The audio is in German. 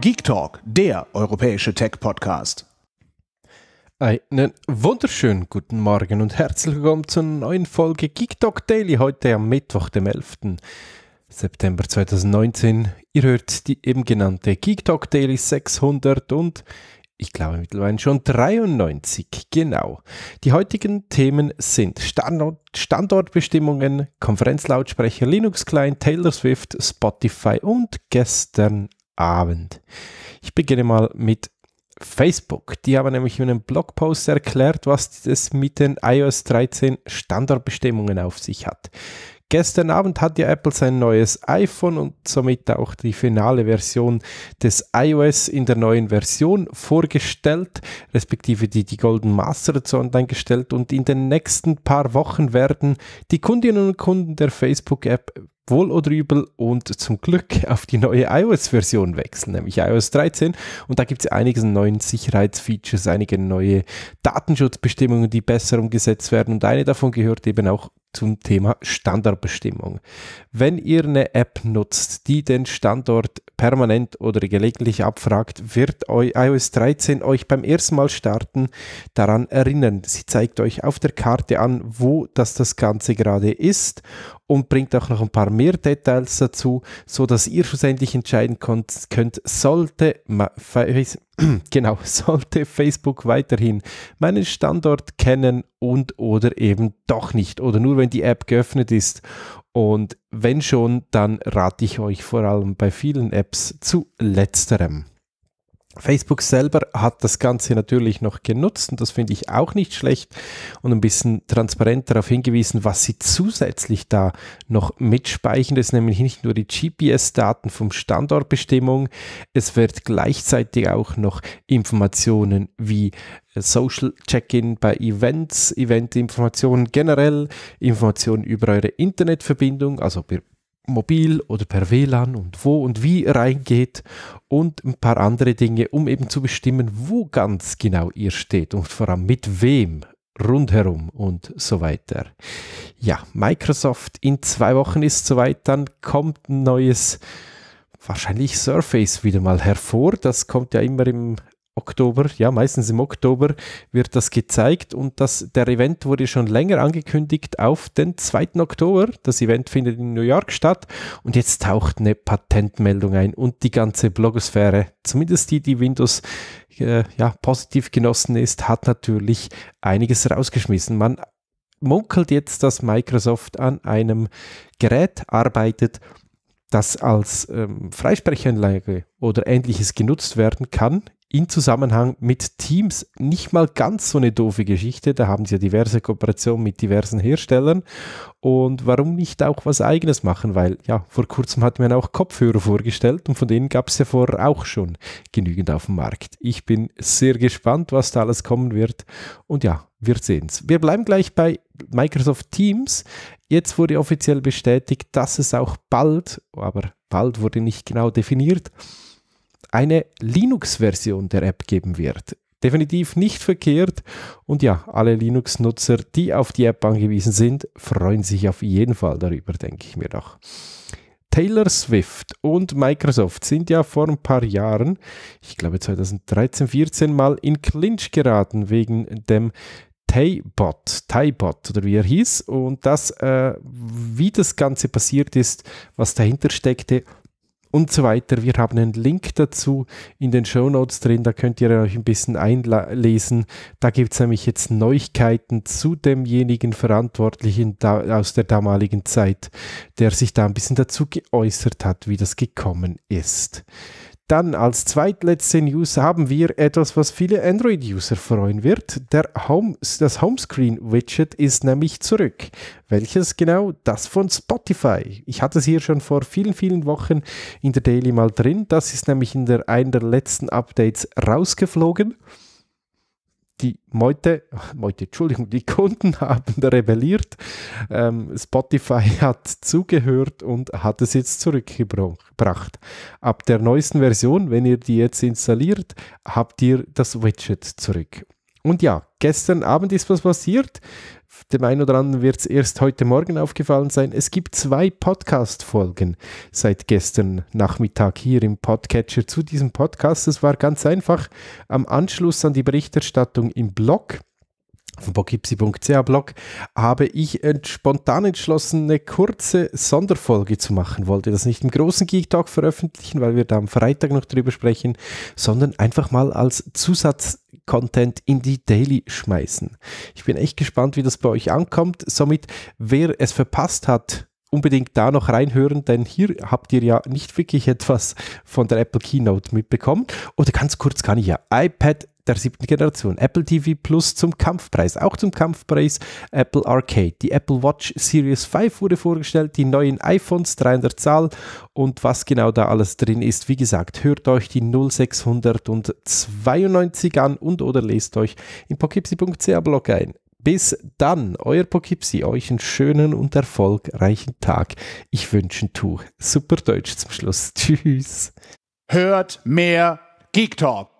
Geek Talk, der europäische Tech-Podcast. Einen wunderschönen guten Morgen und herzlich willkommen zur neuen Folge Geek Talk Daily heute am Mittwoch, dem 11. September 2019. Ihr hört die eben genannte Geek Talk Daily 600 und ich glaube mittlerweile schon 93, genau. Die heutigen Themen sind Standortbestimmungen, Konferenzlautsprecher, Linux-Client, Taylor Swift, Spotify und gestern Abend. Ich beginne mal mit Facebook. Die haben nämlich in einem Blogpost erklärt, was es mit den iOS 13 Standardbestimmungen auf sich hat. Gestern Abend hat ja Apple sein neues iPhone und somit auch die finale Version des iOS in der neuen Version vorgestellt, respektive die, die Golden Master dazu online gestellt und in den nächsten paar Wochen werden die Kundinnen und Kunden der Facebook-App wohl oder übel und zum Glück auf die neue iOS-Version wechseln, nämlich iOS 13. Und da gibt es einige neuen Sicherheitsfeatures, einige neue Datenschutzbestimmungen, die besser umgesetzt werden. Und eine davon gehört eben auch zum Thema Standortbestimmung. Wenn ihr eine App nutzt, die den Standort permanent oder gelegentlich abfragt, wird iOS 13 euch beim ersten Mal starten daran erinnern. Sie zeigt euch auf der Karte an, wo das das Ganze gerade ist und bringt auch noch ein paar mehr Details dazu, so dass ihr schlussendlich entscheiden könnt, sollte, genau, sollte Facebook weiterhin meinen Standort kennen und oder eben doch nicht oder nur wenn die App geöffnet ist. Und wenn schon, dann rate ich euch vor allem bei vielen Apps zu letzterem. Facebook selber hat das Ganze natürlich noch genutzt und das finde ich auch nicht schlecht und ein bisschen transparent darauf hingewiesen, was sie zusätzlich da noch mitspeichern. Das ist nämlich nicht nur die GPS-Daten vom Standortbestimmung, es wird gleichzeitig auch noch Informationen wie äh, Social Check-in bei Events, Event-Informationen generell, Informationen über eure Internetverbindung, also ob ihr mobil oder per WLAN und wo und wie reingeht und ein paar andere Dinge, um eben zu bestimmen, wo ganz genau ihr steht und vor allem mit wem rundherum und so weiter. Ja, Microsoft in zwei Wochen ist soweit, dann kommt ein neues wahrscheinlich Surface wieder mal hervor. Das kommt ja immer im Oktober, ja, meistens im Oktober wird das gezeigt und das, der Event wurde schon länger angekündigt auf den 2. Oktober. Das Event findet in New York statt und jetzt taucht eine Patentmeldung ein und die ganze Blogosphäre, zumindest die, die Windows äh, ja, positiv genossen ist, hat natürlich einiges rausgeschmissen. Man munkelt jetzt, dass Microsoft an einem Gerät arbeitet, das als ähm, Freisprechanlage oder ähnliches genutzt werden kann in Zusammenhang mit Teams nicht mal ganz so eine doofe Geschichte. Da haben sie ja diverse Kooperationen mit diversen Herstellern. Und warum nicht auch was eigenes machen? Weil ja, vor kurzem hat man auch Kopfhörer vorgestellt und von denen gab es ja vorher auch schon genügend auf dem Markt. Ich bin sehr gespannt, was da alles kommen wird. Und ja, wir sehen es. Wir bleiben gleich bei Microsoft Teams. Jetzt wurde offiziell bestätigt, dass es auch bald, aber bald wurde nicht genau definiert, eine Linux-Version der App geben wird. Definitiv nicht verkehrt. Und ja, alle Linux-Nutzer, die auf die App angewiesen sind, freuen sich auf jeden Fall darüber, denke ich mir doch. Taylor Swift und Microsoft sind ja vor ein paar Jahren, ich glaube 2013, 14 mal in Clinch geraten wegen dem Taybot, Taybot oder wie er hieß. Und das, äh, wie das Ganze passiert ist, was dahinter steckte, und so weiter. Wir haben einen Link dazu in den Show Notes drin, da könnt ihr euch ein bisschen einlesen. Da gibt es nämlich jetzt Neuigkeiten zu demjenigen Verantwortlichen da, aus der damaligen Zeit, der sich da ein bisschen dazu geäußert hat, wie das gekommen ist. Dann als zweitletzte News haben wir etwas, was viele Android-User freuen wird. Home, das Homescreen-Widget ist nämlich zurück. Welches genau? Das von Spotify. Ich hatte es hier schon vor vielen, vielen Wochen in der Daily mal drin. Das ist nämlich in der, einer der letzten Updates rausgeflogen die Meute, Meute, Entschuldigung, die Kunden haben rebelliert. Ähm, Spotify hat zugehört und hat es jetzt zurückgebracht. Ab der neuesten Version, wenn ihr die jetzt installiert, habt ihr das Widget zurück. Und ja, gestern Abend ist was passiert. Dem einen oder anderen wird es erst heute Morgen aufgefallen sein. Es gibt zwei Podcast-Folgen seit gestern Nachmittag hier im Podcatcher zu diesem Podcast. Es war ganz einfach am Anschluss an die Berichterstattung im Blog auf dem bogipsi.ch Blog habe ich ent spontan entschlossen, eine kurze Sonderfolge zu machen. Wollte das nicht im großen Geek Talk veröffentlichen, weil wir da am Freitag noch drüber sprechen, sondern einfach mal als Zusatzcontent in die Daily schmeißen. Ich bin echt gespannt, wie das bei euch ankommt. Somit, wer es verpasst hat, unbedingt da noch reinhören, denn hier habt ihr ja nicht wirklich etwas von der Apple Keynote mitbekommen. Oder ganz kurz kann ich ja iPad der siebten Generation. Apple TV Plus zum Kampfpreis. Auch zum Kampfpreis Apple Arcade. Die Apple Watch Series 5 wurde vorgestellt, die neuen iPhones, 300 Zahl und was genau da alles drin ist. Wie gesagt, hört euch die 0692 an und oder lest euch im pokipsi.ca Blog ein. Bis dann, euer Pokipsi, euch einen schönen und erfolgreichen Tag. Ich wünsche ein Tuch. Super Deutsch zum Schluss. Tschüss. Hört mehr Geek Talk.